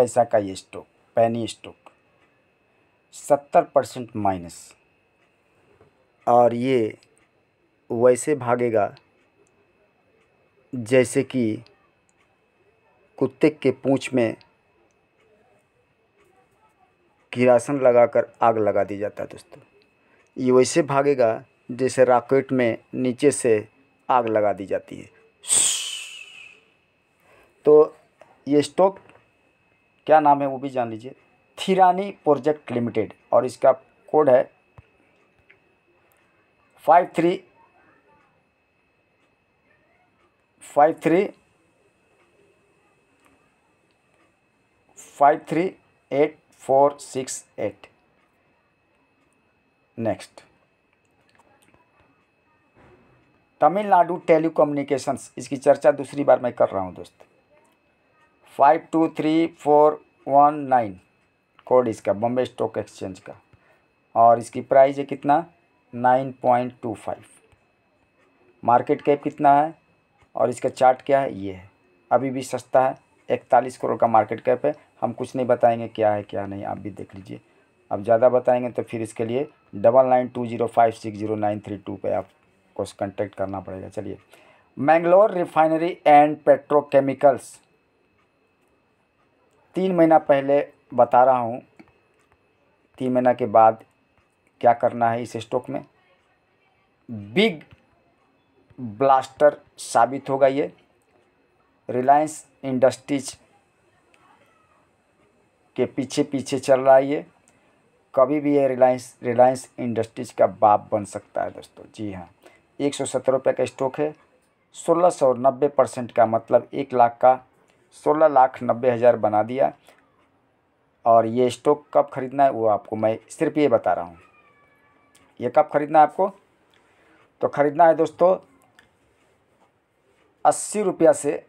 पैसा का ये स्टॉक पैनी स्टॉक सत्तर परसेंट माइनस और ये वैसे भागेगा जैसे कि कुत्ते के पूँछ में किरासन लगाकर आग लगा दी जाता है दोस्तों ये वैसे भागेगा जैसे रॉकेट में नीचे से आग लगा दी जाती है तो ये स्टॉक क्या नाम है वो भी जान लीजिए थिरानी प्रोजेक्ट लिमिटेड और इसका कोड है five three five three five three eight four six eight next Tamil Nadu telecommunications इसकी चर्चा दूसरी बार मैं कर रहा हूँ दोस्त five two three four one nine code इसका बॉम्बे स्टॉक एक्सचेंज का और इसकी प्राइस है कितना nine point two five market cap कितना है और इसका चार्ट क्या है ये है अभी भी सस्ता है इकतालीस करोड़ का मार्केट कैप है हम कुछ नहीं बताएंगे क्या है क्या नहीं आप भी देख लीजिए अब ज़्यादा बताएंगे तो फिर इसके लिए double nine two zero five six zero nine three two पर आपको कॉन्टैक्ट करना पड़ेगा चलिए मैंगलोर रिफाइनरी एंड पेट्रोकेमिकल्स तीन महीना पहले बता रहा हूँ तीन महीना के बाद क्या करना है इस स्टॉक में बिग ब्लास्टर साबित होगा ये रिलायंस इंडस्ट्रीज के पीछे पीछे चल रहा है ये कभी भी ये रिलायंस रिलायंस इंडस्ट्रीज का बाप बन सकता है दोस्तों जी हाँ एक सौ सत्तर रुपये का स्टॉक है सोलह सौ नब्बे परसेंट का मतलब एक लाख का सोलह लाख नब्बे हज़ार बना दिया और ये स्टॉक कब ख़रीदना है वो आपको मैं सिर्फ ये बता रहा हूँ ये कब ख़रीदना है आपको तो ख़रीदना है दोस्तों अस्सी रुपया से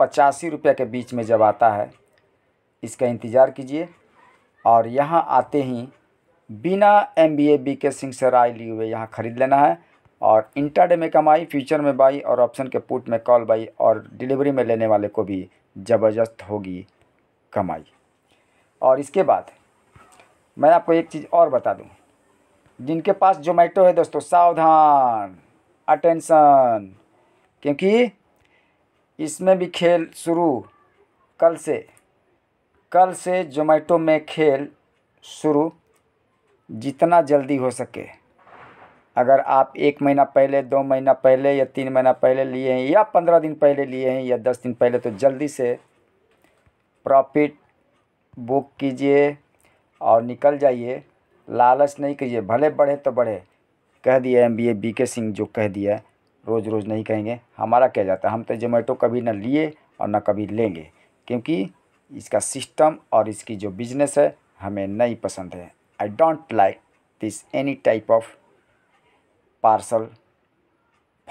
पचासी रुपया के बीच में जब आता है इसका इंतज़ार कीजिए और यहाँ आते ही बिना एम बी ए बी के सिंह से राय लिए हुए यहाँ ख़रीद लेना है और इंटरडे में कमाई फ्यूचर में बाई और ऑप्शन के पुट में कॉल बाई और डिलीवरी में लेने वाले को भी ज़बरदस्त होगी कमाई और इसके बाद मैं आपको एक चीज़ और बता दूं जिनके पास जोमेटो है दोस्तों सावधान अटेंशन क्योंकि इसमें भी खेल शुरू कल से कल से जोमेटो में खेल शुरू जितना जल्दी हो सके अगर आप एक महीना पहले दो महीना पहले या तीन महीना पहले लिए हैं या पंद्रह दिन पहले लिए हैं या दस दिन पहले तो जल्दी से प्रॉफिट बुक कीजिए और निकल जाइए लालच नहीं कीजिए भले बढ़े तो बढ़े कह दिया एम बी ए बी के सिंह जो कह दिया रोज़ रोज़ नहीं कहेंगे हमारा क्या जाता है हम तो जोमेटो कभी ना लिए और ना कभी लेंगे क्योंकि इसका सिस्टम और इसकी जो बिजनेस है हमें नहीं पसंद है I don't like this any type of parcel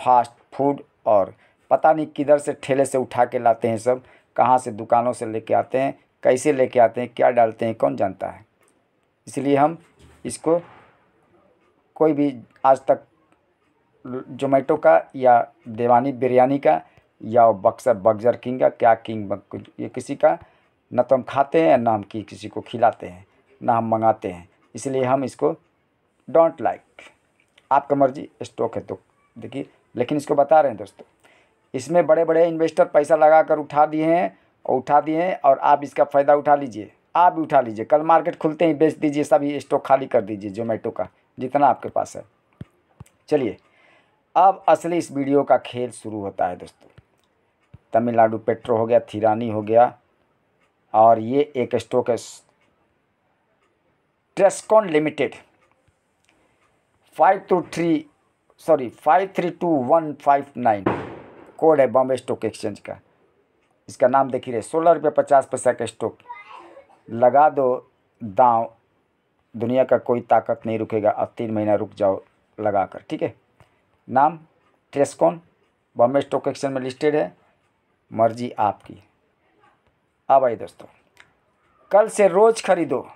fast food और पता नहीं किधर से ठेले से उठा के लाते हैं सब कहाँ से दुकानों से लेके आते हैं कैसे लेके आते हैं क्या डालते हैं कौन जानता है इसलिए हम इसको कोई भी आज तक जोमेटो का या देवानी बिरयानी का या बक्सर बग्जर किंग का क्या किंग ये किसी का न तो हम खाते हैं ना हम किसी को खिलाते हैं ना हम मंगाते हैं इसलिए हम इसको डोंट लाइक like. आपका मर्जी स्टॉक है तो देखिए लेकिन इसको बता रहे हैं दोस्तों इसमें बड़े बड़े इन्वेस्टर पैसा लगा कर उठा दिए हैं और उठा दिए हैं और आप इसका फ़ायदा उठा लीजिए आप भी उठा लीजिए कल मार्केट खुलते ही बेच दीजिए सभी स्टॉक खाली कर दीजिए जोमेटो का जितना आपके पास है चलिए अब असली इस वीडियो का खेल शुरू होता है दोस्तों तमिलनाडु पेट्रो हो गया थिरानी हो गया और ये एक स्टॉक है Trescon limited five two three sorry five three two one five nine code है बॉम्बे स्टॉक एक्सचेंज का इसका नाम देखिए रहे सोलह रुपये पचास पैसा का स्टॉक लगा दो दाव दुनिया का कोई ताकत नहीं रुकेगा अब तीन महीना रुक जाओ लगा कर ठीक है नाम ट्रेस्कॉन बॉम्बे स्टॉक एक्सचेंज में लिस्टेड है मर्जी आपकी अब आइए दोस्तों कल से रोज़ खरीदो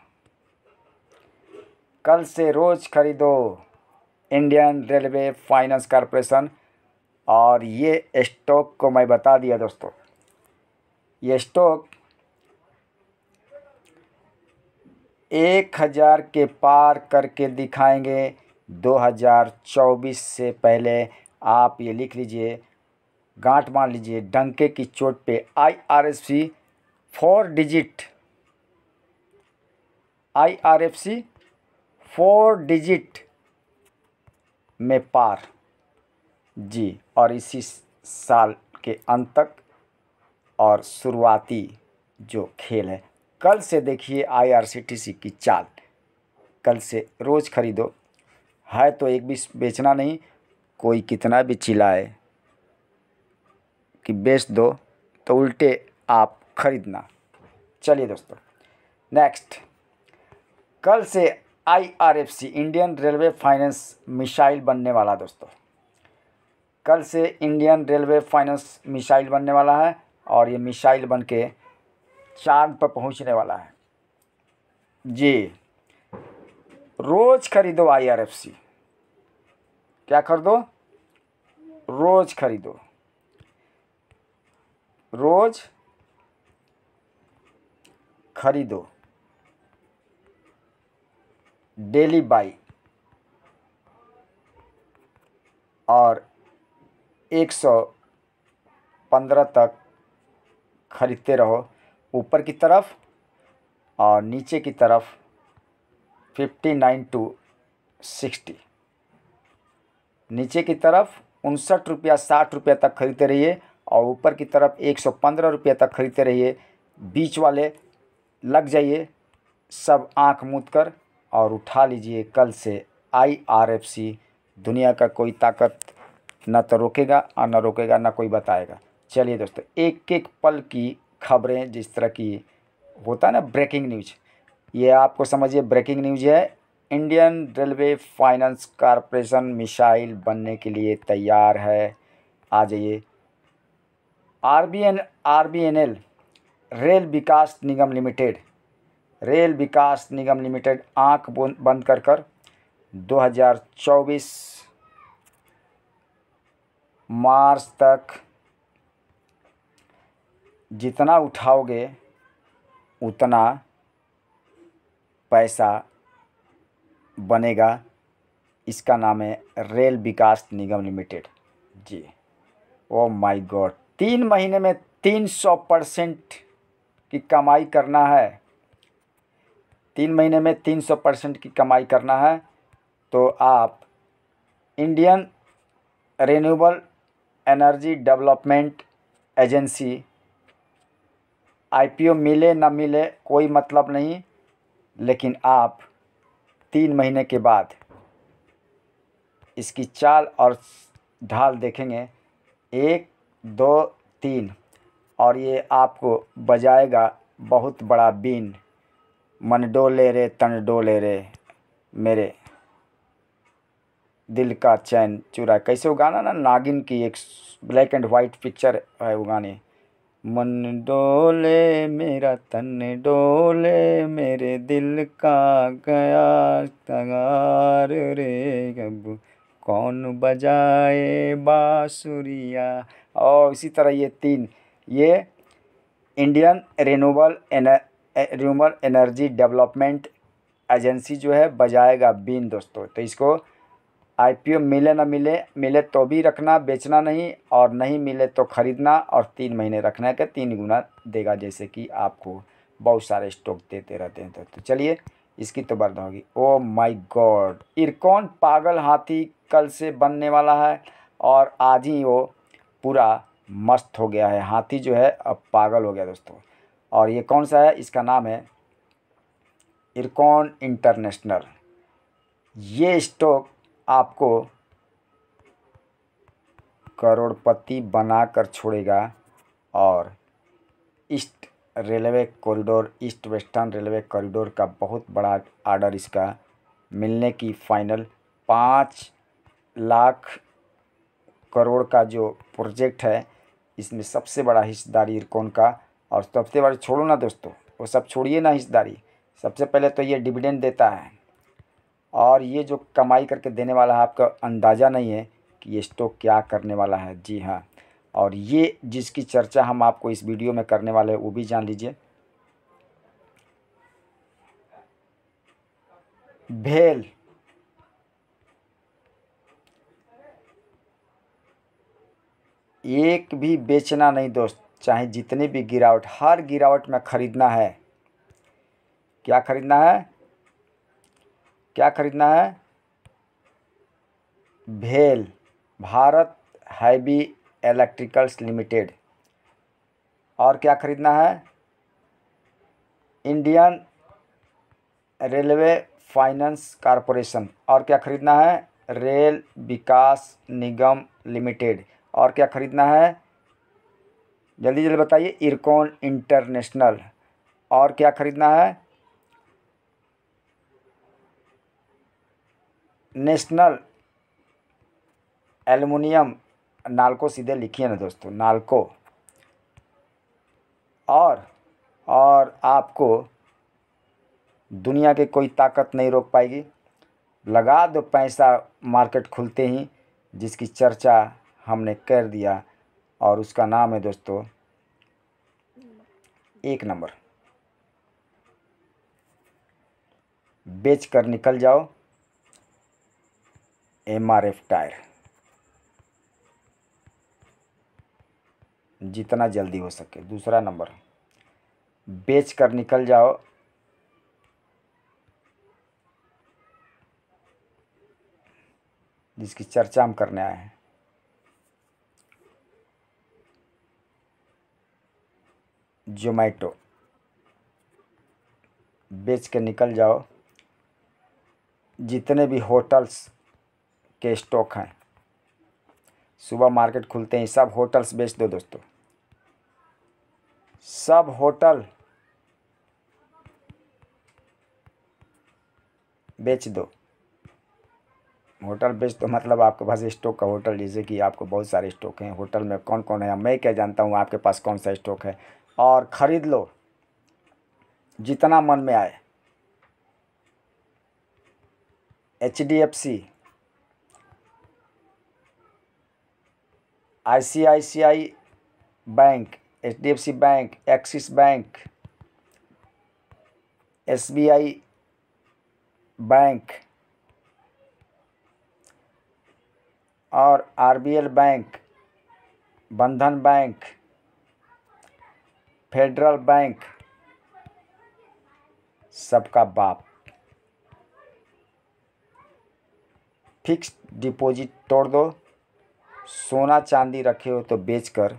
कल से रोज़ खरीदो इंडियन रेलवे फाइनेंस कॉरपोरेशन और ये स्टॉक को मैं बता दिया दोस्तों ये स्टॉक एक हज़ार के पार करके दिखाएंगे 2024 से पहले आप ये लिख लीजिए गांठ मार लीजिए डंके की चोट पे I R F C four digit I R F C four digit में पार जी और इसी साल के अंत तक और शुरुआती जो खेल है कल से देखिए आईआरसीटीसी की चाल कल से रोज़ खरीदो है तो एक भी बेचना नहीं कोई कितना भी चिल्लाए कि बेच दो तो उल्टे आप खरीदना चलिए दोस्तों नेक्स्ट कल से IRFC Indian railway finance missile बनने वाला दोस्तों कल से इंडियन रेलवे फाइनेंस मिसाइल बनने वाला है और ये मिसाइल बन के चांद पर पहुंचने वाला है जी रोज़ खरीदो आईआरएफसी क्या खरीदो रोज़ खरीदो रोज़ खरीदो डेली बाई और 115 तक खरीदते रहो ऊपर की तरफ और नीचे की तरफ 59 टू 60 नीचे की तरफ उनसठ रुपया साठ रुपया तक खरीदते रहिए और ऊपर की तरफ एक सौ पंद्रह रुपया तक खरीदते रहिए बीच वाले लग जाइए सब आंख मूंद कर और उठा लीजिए कल से आईआरएफसी दुनिया का कोई ताकत ना तो रोकेगा और ना रोकेगा ना कोई बताएगा चलिए दोस्तों एक एक पल की खबरें जिस तरह की होता है ना ब्रेकिंग न्यूज ये आपको समझिए ब्रेकिंग न्यूज है Indian railway finance corporation missile बनने के लिए तैयार है आ जाइए R B N R B N L Rail Vikas Nigam limited Rail Vikas Nigam limited आंख बंद कर कर दो मार्च तक जितना उठाओगे उतना पैसा बनेगा इसका नाम है Rail Vikas Nigam limited ji oh my God तीन महीने में तीन सौ परसेंट की कमाई करना है तीन महीने में तीन सौ परसेंट की कमाई करना है तो आप Indian renewable energy development agency IPO मिले ना मिले कोई मतलब नहीं लेकिन आप तीन महीने के बाद इसकी चाल और ढाल देखेंगे एक दो तीन और ये आपको बजाएगा बहुत बड़ा बीन मन डोले रे तन डोले रे मेरे दिल का चैन चुरा कैसे वो गाना ना नागिन की एक ब्लैक एंड वाइट पिक्चर है वो गाने मन डोले मेरा तन डोले मेरे दिल का गया तगार रे गबू कौन बजाए बासुरिया और इसी तरह ये तीन ये इंडियन रेनोबल एनर रूमर एनर्जी डेवलपमेंट एजेंसी जो है बजाएगा बीन दोस्तों तो इसको आईपीओ मिले ना मिले मिले तो भी रखना बेचना नहीं और नहीं मिले तो ख़रीदना और तीन महीने रखना है कि तीन गुना देगा जैसे कि आपको बहुत सारे स्टॉक देते रहते हैं तो, तो चलिए इसकी तो बर्दा होगी ओ माय गॉड इरकॉन पागल हाथी कल से बनने वाला है और आज ही वो पूरा मस्त हो गया है हाथी जो है अब पागल हो गया दोस्तों और ये कौन सा है इसका नाम है इरकॉन इंटरनेशनल ये स्टॉक आपको करोड़पति बनाकर छोड़ेगा और east railway corridor east western railway corridor का बहुत बड़ा आर्डर इसका मिलने की फाइनल पाँच लाख करोड़ का जो प्रोजेक्ट है इसमें सबसे बड़ा हिस्सेदारी इरकॉन का और सबसे बड़ी छोड़ो ना दोस्तों वो सब छोड़िए ना हिस्सेदारी सबसे पहले तो ये डिविडेंड देता है और ये जो कमाई करके देने वाला है आपका अंदाज़ा नहीं है कि ये स्टॉक क्या करने वाला है जी हाँ और ये जिसकी चर्चा हम आपको इस वीडियो में करने वाले हैं वो भी जान लीजिए भेल एक भी बेचना नहीं दोस्त चाहे जितनी भी गिरावट हर गिरावट में ख़रीदना है क्या ख़रीदना है क्या ख़रीदना है भेल भारत हैवी इलेक्ट्रिकल्स लिमिटेड और क्या ख़रीदना है इंडियन रेलवे फाइनेंस कॉरपोरेशन और क्या ख़रीदना है रेल विकास निगम लिमिटेड और क्या ख़रीदना है जल्दी जल्दी बताइए इरकॉन इंटरनेशनल और क्या ख़रीदना है नेशनल एलमिनियम नालको सीधे लिखिए ना दोस्तों नालको और और आपको दुनिया के कोई ताकत नहीं रोक पाएगी लगा दो पैसा मार्केट खुलते ही जिसकी चर्चा हमने कर दिया और उसका नाम है दोस्तों एक नंबर बेच कर निकल जाओ एम आर एफ टायर जितना जल्दी हो सके दूसरा नंबर बेच कर निकल जाओ जिसकी चर्चा हम करने आए हैं जोमैटो बेच के निकल जाओ जितने भी होटल्स के स्टॉक हैं सुबह मार्केट खुलते हैं सब होटल्स बेच दो दोस्तों सब होटल बेच दो होटल बेच दो मतलब आपके पास स्टॉक का होटल जैसे कि आपको बहुत सारे स्टॉक हैं होटल में कौन कौन है मैं क्या जानता हूँ आपके पास कौन सा स्टॉक है और ख़रीद लो जितना मन में आए H D F C I C I C I bank H D F C bank axis bank S B I bank और आर बी एल बैंक बंधन बैंक फेडरल बैंक सबका बाप फिक्स डिपॉजिट तोड़ दो सोना चांदी रखे हो तो बेचकर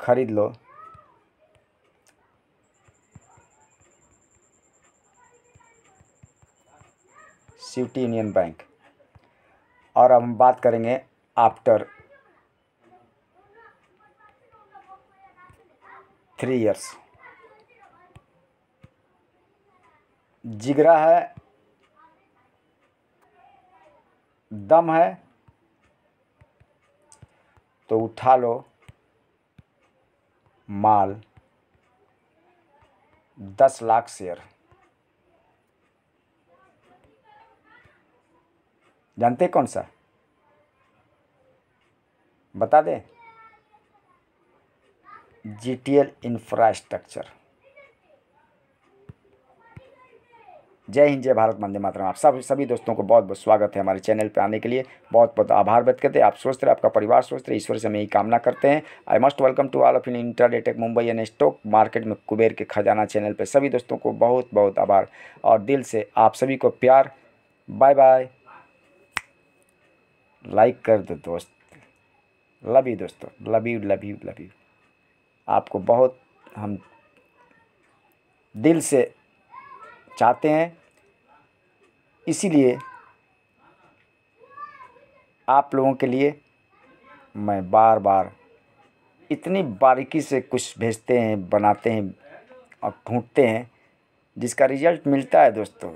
खरीद लो सिटी यूनियन बैंक और अब हम बात करेंगे आफ्टर थ्री इयर्स जिगरा है दम है तो उठा लो माल दस लाख शेयर जानते कौन सा बता दें जी टी एल इंफ्रास्ट्रक्चर जय हिंद जय भारत वंदे मातरम आप सब सभी दोस्तों को बहुत बहुत स्वागत है हमारे चैनल पर आने के लिए बहुत बहुत आभार व्यक्त करते हैं आप सोचते रहे आपका परिवार स्वस्थ रहे ईश्वर से हम यही कामना करते हैं I must welcome to all of in इंटरडेटेक मुंबई एंड स्टॉक मार्केट में कुबेर के खजाना चैनल पर सभी दोस्तों को बहुत बहुत आभार और दिल से आप सभी को प्यार बाय बाय लाइक कर दो दोस्त लव यू दोस्तों love you love you love you आपको बहुत हम दिल से चाहते हैं इसीलिए आप लोगों के लिए मैं बार बार इतनी बारीकी से कुछ भेजते हैं बनाते हैं और ढूंढते हैं जिसका रिज़ल्ट मिलता है दोस्तों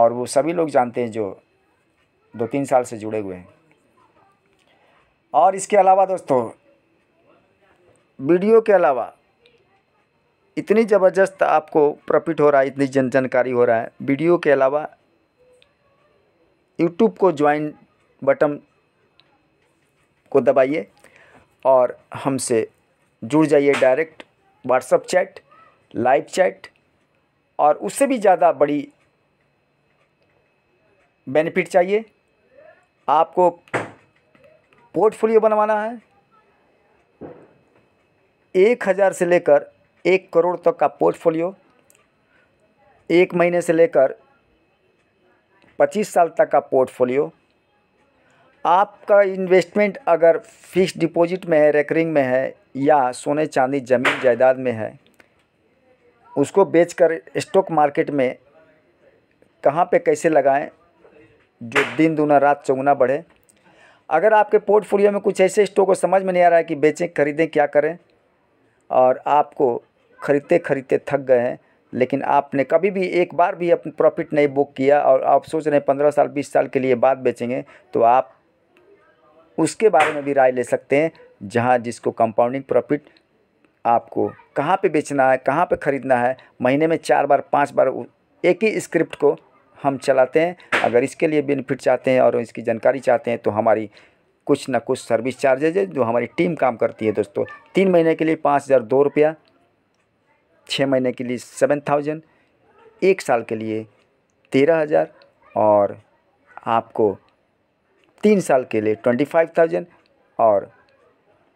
और वो सभी लोग जानते हैं जो दो तीन साल से जुड़े हुए हैं और इसके अलावा दोस्तों वीडियो के अलावा इतनी ज़बरदस्त आपको प्रॉफिट हो रहा है इतनी जन जानकारी हो रहा है वीडियो के अलावा यूट्यूब को ज्वाइन बटन को दबाइए और हमसे जुड़ जाइए direct WhatsApp chat live chat और उससे भी ज़्यादा बड़ी बेनिफिट चाहिए आपको पोर्टफोलियो बनवाना है एक हज़ार से लेकर एक करोड़ तक का पोर्टफोलियो एक महीने से लेकर पच्चीस साल तक का पोर्टफोलियो आपका इन्वेस्टमेंट अगर फिक्स डिपॉजिट में है रेकरिंग में है या सोने चांदी ज़मीन जायदाद में है उसको बेचकर स्टॉक मार्केट में कहाँ पे कैसे लगाएं जो दिन दूना रात चौगुना बढ़े अगर आपके पोर्टफोलियो में कुछ ऐसे स्टॉक को समझ में नहीं आ रहा है कि बेचें खरीदें क्या करें और आपको ख़रीदते ख़रीदते थक गए हैं लेकिन आपने कभी भी एक बार भी अपनी प्रॉफिट नहीं बुक किया और आप सोच रहे हैं पंद्रह साल बीस साल के लिए बाद बेचेंगे तो आप उसके बारे में भी राय ले सकते हैं जहाँ जिसको कंपाउंडिंग प्रॉफिट आपको कहाँ पे बेचना है कहाँ पे ख़रीदना है महीने में चार बार पांच बार एक ही स्क्रिप्ट को हम चलाते हैं अगर इसके लिए बेनिफिट चाहते हैं और इसकी जानकारी चाहते हैं तो हमारी कुछ ना कुछ सर्विस चार्जेज है जो हमारी टीम काम करती है दोस्तों तीन महीने के लिए पाँच हज़ार दो रुपया छः महीने के लिए सेवन थाउजेंड एक साल के लिए तेरह हज़ार और आपको तीन साल के लिए ट्वेंटी फाइव थाउजेंड और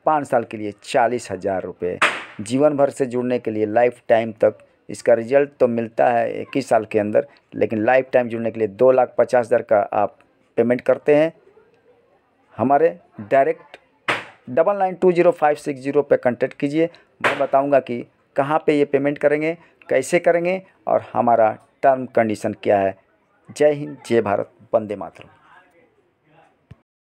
पाँच साल के लिए चालीस हज़ार रुपये जीवन भर से जुड़ने के लिए लाइफ टाइम तक इसका रिजल्ट तो मिलता है इक्कीस साल के अंदर लेकिन लाइफ टाइम जुड़ने के लिए दो लाख पचास हज़ार का आप पेमेंट करते हैं हमारे direct double nine two zero five six zero पर कंटेक्ट कीजिए मैं बताऊंगा कि कहाँ पे ये पेमेंट करेंगे कैसे करेंगे और हमारा टर्म कंडीशन क्या है जय हिंद जय भारत वंदे मातरम